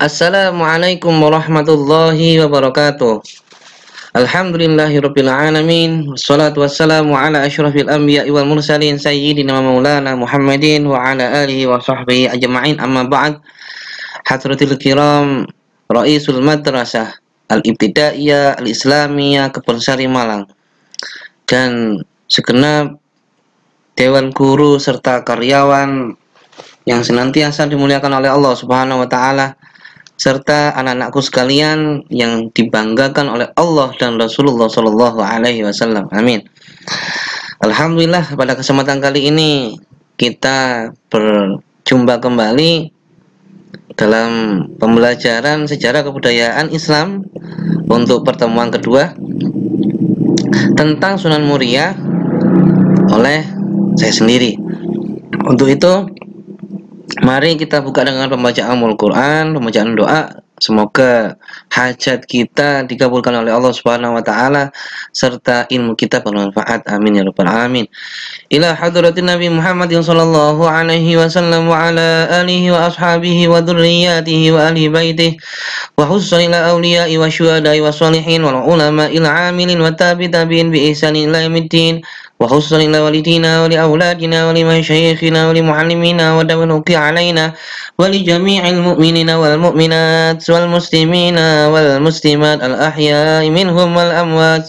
Assalamualaikum warahmatullahi wabarakatuh. Alhamdulillahirabbil alamin wassalatu wassalamu ala ashrafil anbiya wal mursalin sayyidina maulana Muhammadin wa ala alihi wa sahbihi ajma'in amma ba'd. Hadratil kiram Raisul Madrasah Al-Ibtidaiyah Al-Islamiyah Kepulsari Malang dan segenap dewan guru serta karyawan yang senantiasa dimuliakan oleh Allah Subhanahu wa taala serta anak-anakku sekalian yang dibanggakan oleh Allah dan Rasulullah Shallallahu Alaihi Wasallam. Amin. Alhamdulillah pada kesempatan kali ini kita berjumpa kembali dalam pembelajaran sejarah kebudayaan Islam untuk pertemuan kedua tentang Sunan Muria oleh saya sendiri. Untuk itu Mari kita buka dengan pembacaan Al Quran, pembacaan doa. Semoga hajat kita dikabulkan oleh Allah Subhanahu wa taala serta ilmu kita bermanfaat. Amin ya rabbal alamin. Ila hadratin Nabi Muhammad sallallahu alaihi wasallam wa ala alihi wa ashabihi wa dzurriyyatihi wa ahli baitih wa husna ila wa syuhada'i wa salihin wa ulama il amilin wa tabi tabi'in bi ihsan ila yaumiddin. إلى لوالدينا ولأولادنا ولمشايخنا ولمعلمينا ولمن علينا ولجميع المؤمنين والمؤمنات والمسلمين والمسلمات الأحياء منهم والأموات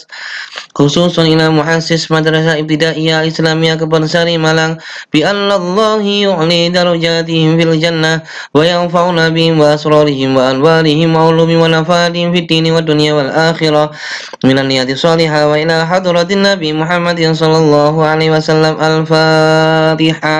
خصوصا إلى محسس مدرسة ابتدائية إسلامية ساري ملان بأن الله يعلي درجاتهم في الجنة وينفعنا بهم وأسرارهم وأنوارهم وعلوم ونفادهم في الدين والدنيا والآخرة من النيات الصالحة وإلى حضرة النبي محمد صلى الله الله عليه وسلم الفاتحة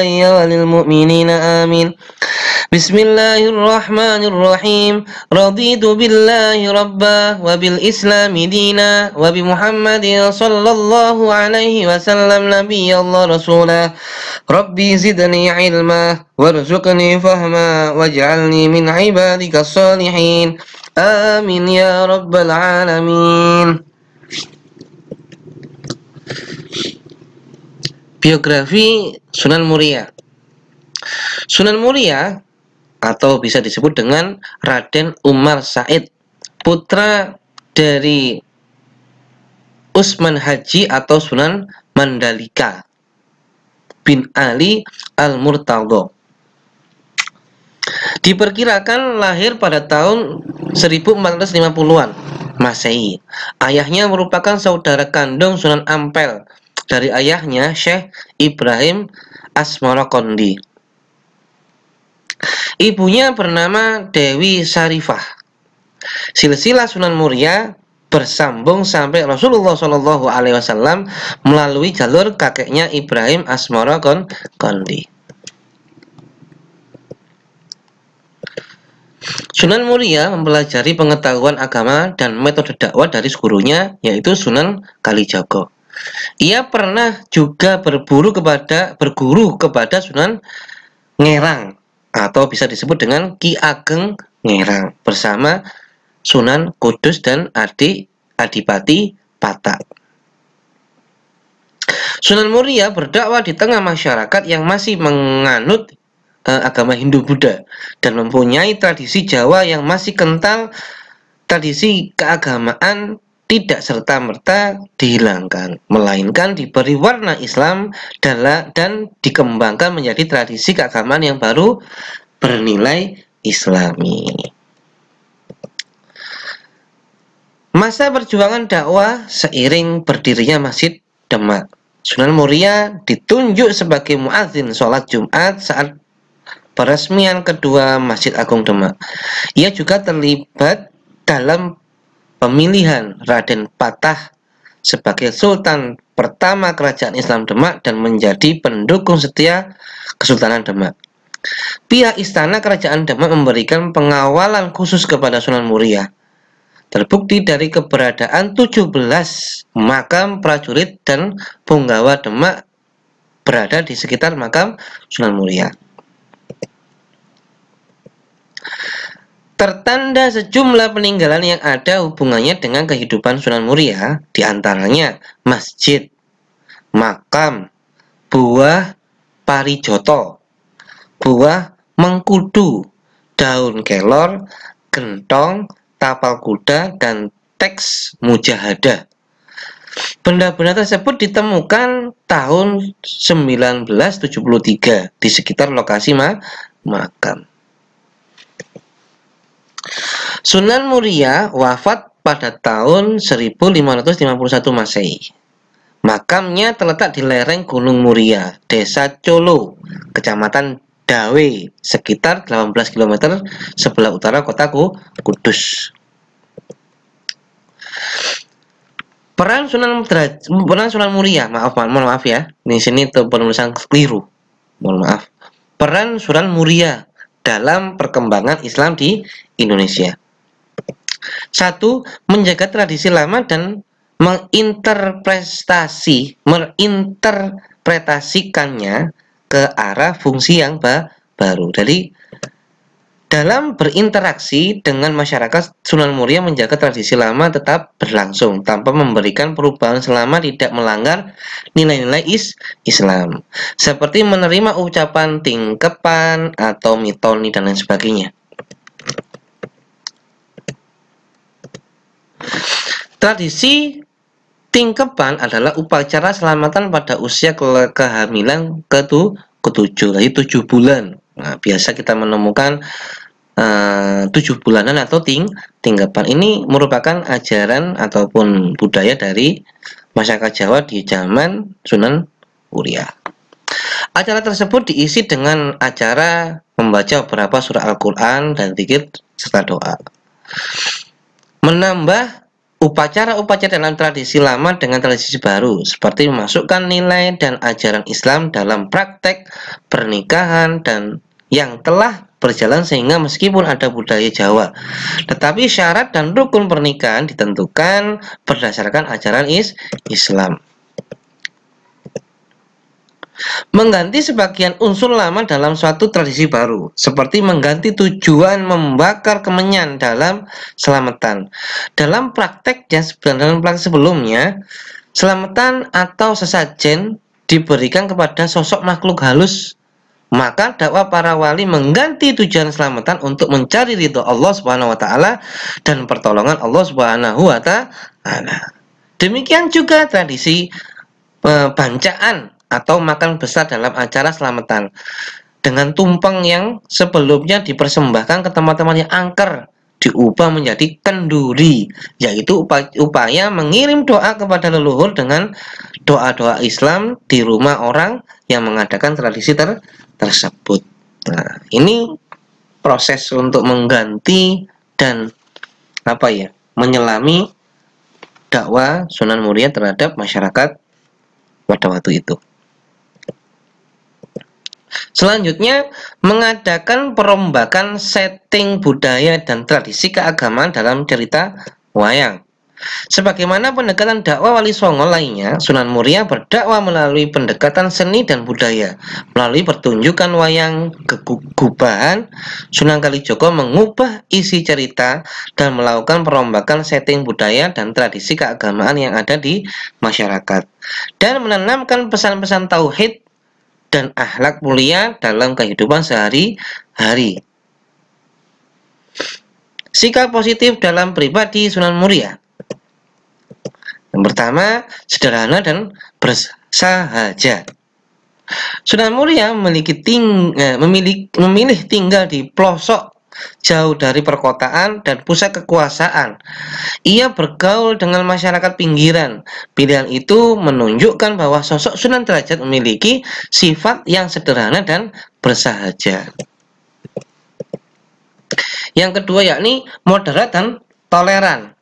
إلي وللمؤمنين آمين بسم الله الرحمن الرحيم رضيت بالله ربا وبالإسلام دينا وبمحمد صلى الله عليه وسلم نبي الله رسولا ربي زدني علما وارزقني فهما واجعلني من عبادك الصالحين آمين يا رب العالمين Biografi Sunan Muria Sunan Muria atau bisa disebut dengan Raden Umar Said putra dari Usman Haji atau Sunan Mandalika bin Ali al Murtado. Diperkirakan lahir pada tahun 1450-an Masehi. Ayahnya merupakan saudara kandung Sunan Ampel dari ayahnya Syekh Ibrahim Asmarakondi. Ibunya bernama Dewi Sarifah. Silsilah Sunan Muria bersambung sampai Rasulullah Shallallahu Alaihi Wasallam melalui jalur kakeknya Ibrahim Asmoro Kondi. Sunan Muria mempelajari pengetahuan agama dan metode dakwah dari gurunya yaitu Sunan Kalijogo. Ia pernah juga berburu kepada berguru kepada Sunan Ngerang atau bisa disebut dengan Ki Ageng Ngerang bersama Sunan Kudus dan adik Adipati Patak. Sunan Muria berdakwah di tengah masyarakat yang masih menganut uh, agama Hindu Buddha dan mempunyai tradisi Jawa yang masih kental tradisi keagamaan tidak serta-merta dihilangkan, melainkan diberi warna Islam dan dikembangkan menjadi tradisi keagamaan yang baru bernilai Islami. Masa perjuangan dakwah seiring berdirinya Masjid Demak. Sunan Muria ditunjuk sebagai muazin sholat Jumat saat peresmian kedua Masjid Agung Demak. Ia juga terlibat dalam pemilihan Raden Patah sebagai Sultan pertama Kerajaan Islam Demak dan menjadi pendukung setia Kesultanan Demak. Pihak istana kerajaan Demak memberikan pengawalan khusus kepada Sunan Muria. Terbukti dari keberadaan 17 makam prajurit dan punggawa Demak berada di sekitar makam Sunan Muria. Tertanda sejumlah peninggalan yang ada hubungannya dengan kehidupan Sunan Muria, diantaranya masjid, makam, buah parijoto, buah mengkudu, daun kelor, gentong, tapal kuda, dan teks mujahada. Benda-benda tersebut ditemukan tahun 1973 di sekitar lokasi ma makam. Sunan Muria wafat pada tahun 1551 Masehi. Makamnya terletak di lereng Gunung Muria, Desa Colo, Kecamatan Dawe, sekitar 18 km sebelah utara kota Kudus. Peran Sunan peran Sunan Muria, maaf, mohon maaf ya. Di sini penulisan keliru. Mohon maaf. Peran Sunan Muria dalam perkembangan Islam di Indonesia. Satu, menjaga tradisi lama dan menginterpretasi, menginterpretasikannya ke arah fungsi yang baru. Jadi dalam berinteraksi dengan masyarakat, Sunan Muria menjaga tradisi lama tetap berlangsung tanpa memberikan perubahan selama tidak melanggar nilai-nilai is Islam. Seperti menerima ucapan tingkepan atau mitoni dan lain sebagainya. Tradisi tingkepan adalah upacara selamatan pada usia ke kehamilan ketujuh, jadi tujuh bulan. Nah, biasa kita menemukan Eh, tujuh bulanan atau ting tinggapan ini merupakan ajaran ataupun budaya dari masyarakat Jawa di zaman Sunan Muria. Acara tersebut diisi dengan acara membaca beberapa surah Al-Quran dan dikit serta doa. Menambah upacara-upacara dalam tradisi lama dengan tradisi baru, seperti memasukkan nilai dan ajaran Islam dalam praktek pernikahan dan yang telah berjalan sehingga meskipun ada budaya Jawa, tetapi syarat dan rukun pernikahan ditentukan berdasarkan ajaran is Islam. Mengganti sebagian unsur lama dalam suatu tradisi baru, seperti mengganti tujuan membakar kemenyan dalam selamatan. Dalam prakteknya dalam praktek sebelumnya, selamatan atau sesajen diberikan kepada sosok makhluk halus maka dakwah para wali mengganti tujuan selamatan untuk mencari ridho Allah Subhanahu wa taala dan pertolongan Allah Subhanahu wa taala. Demikian juga tradisi e, bancaan atau makan besar dalam acara selamatan dengan tumpeng yang sebelumnya dipersembahkan ke teman-teman yang angker diubah menjadi kenduri, yaitu upaya mengirim doa kepada leluhur dengan doa-doa Islam di rumah orang yang mengadakan tradisi ter tersebut. Nah, ini proses untuk mengganti dan apa ya menyelami dakwah Sunan Muria terhadap masyarakat pada waktu itu. Selanjutnya, mengadakan perombakan setting budaya dan tradisi keagamaan dalam cerita wayang. Sebagaimana pendekatan dakwah Wali Songo lainnya, Sunan Muria berdakwah melalui pendekatan seni dan budaya. Melalui pertunjukan wayang kegubahan, Sunan Kalijogo mengubah isi cerita dan melakukan perombakan setting budaya dan tradisi keagamaan yang ada di masyarakat. Dan menanamkan pesan-pesan tauhid dan akhlak mulia dalam kehidupan sehari-hari. Sikap positif dalam pribadi Sunan Muria yang pertama, sederhana dan bersahaja. Sunan Muria memiliki ting, eh, memilih, memilih tinggal di pelosok jauh dari perkotaan dan pusat kekuasaan. Ia bergaul dengan masyarakat pinggiran. Pilihan itu menunjukkan bahwa sosok Sunan Derajat memiliki sifat yang sederhana dan bersahaja. Yang kedua yakni moderat dan toleran.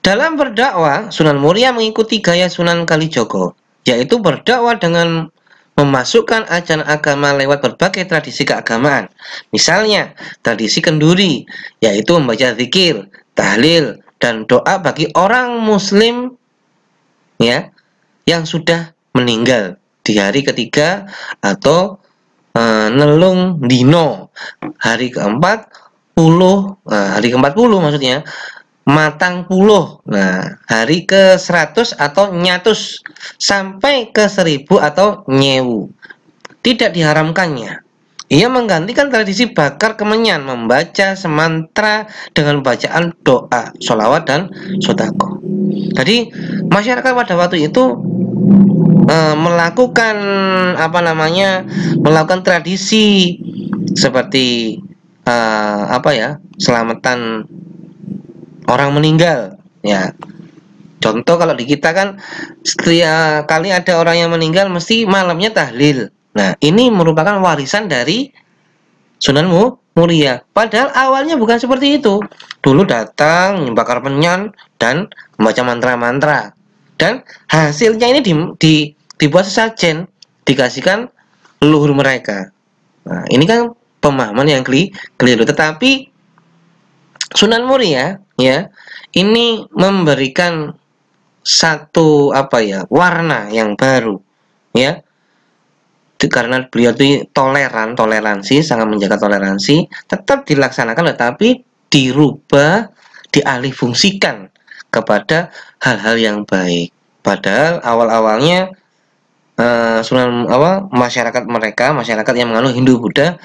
Dalam berdakwah, Sunan Muria mengikuti gaya Sunan Kalijogo, yaitu berdakwah dengan memasukkan ajaran agama lewat berbagai tradisi keagamaan. Misalnya, tradisi kenduri, yaitu membaca zikir, tahlil, dan doa bagi orang muslim ya yang sudah meninggal di hari ketiga atau e, nelung dino hari keempat puluh e, hari keempat puluh maksudnya matang puluh nah hari ke 100 atau nyatus sampai ke seribu atau nyewu tidak diharamkannya ia menggantikan tradisi bakar kemenyan membaca semantra dengan bacaan doa sholawat dan sodako jadi masyarakat pada waktu itu e, melakukan apa namanya melakukan tradisi seperti e, apa ya selamatan orang meninggal ya contoh kalau di kita kan setiap kali ada orang yang meninggal mesti malamnya tahlil nah ini merupakan warisan dari sunanmu mulia padahal awalnya bukan seperti itu dulu datang membakar penyan dan membaca mantra-mantra dan hasilnya ini di, di, dibuat sesajen dikasihkan leluhur mereka nah ini kan pemahaman yang keliru tetapi Sunan Muria ya ini memberikan satu apa ya warna yang baru ya karena beliau itu toleran toleransi sangat menjaga toleransi tetap dilaksanakan tetapi dirubah dialih fungsikan kepada hal-hal yang baik padahal awal-awalnya uh, sunan awal masyarakat mereka masyarakat yang menganut Hindu Buddha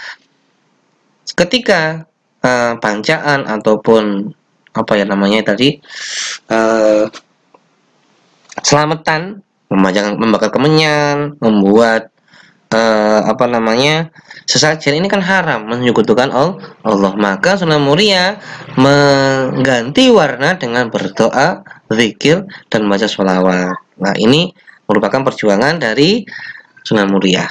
ketika uh, pancaan ataupun apa ya namanya tadi uh, selamatan memajang membakar kemenyan membuat uh, apa namanya sesajen ini kan haram menyekutukan Allah maka sunnah muria mengganti warna dengan berdoa zikir dan baca sholawat nah ini merupakan perjuangan dari sunnah muria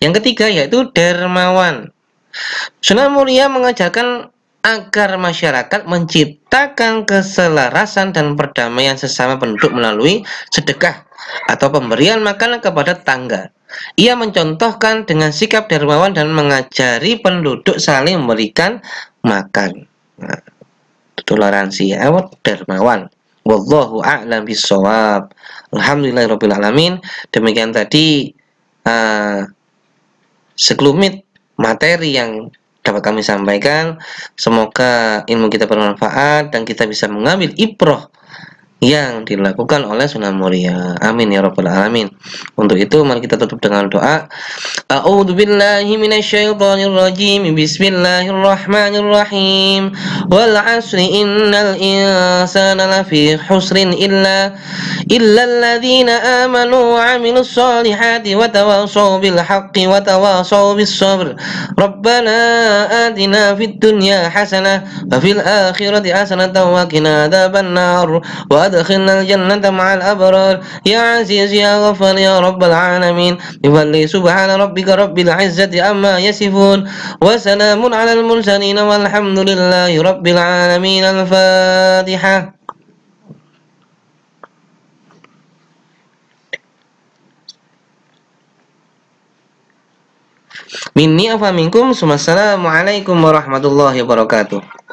yang ketiga yaitu dermawan. Sunan Muria mengajarkan agar masyarakat menciptakan keselarasan dan perdamaian sesama penduduk melalui sedekah atau pemberian makanan kepada tangga. Ia mencontohkan dengan sikap dermawan dan mengajari penduduk saling memberikan makan. Nah, toleransi ya, awat dermawan. Wallahu a'lam bishawab. Alhamdulillahirabbil alamin. Demikian tadi uh, sekelumit materi yang dapat kami sampaikan. Semoga ilmu kita bermanfaat dan kita bisa mengambil iproh yang dilakukan oleh Sunan Muria. Amin ya rabbal alamin. Untuk itu mari kita tutup dengan doa. A'udhu billahi minasyaitanir rajim. Bismillahirrahmanirrahim. Wal 'asri innal insana lafi husrin illa illa alladhina amanu wa salihati watawasau wa tawassaw bil wa tawassaw sabr. Rabbana adina fid dunya hasanah wa fil akhirati hasanah wa qina nar. Wa أدخلنا الجنة مع الأبرار يا عزيز يا غفار يا رب العالمين يولي سبحان ربك رب العزة أما يصفون وسلام على المرسلين والحمد لله رب العالمين الفاتحة مني ثم السلام عليكم ورحمة الله وبركاته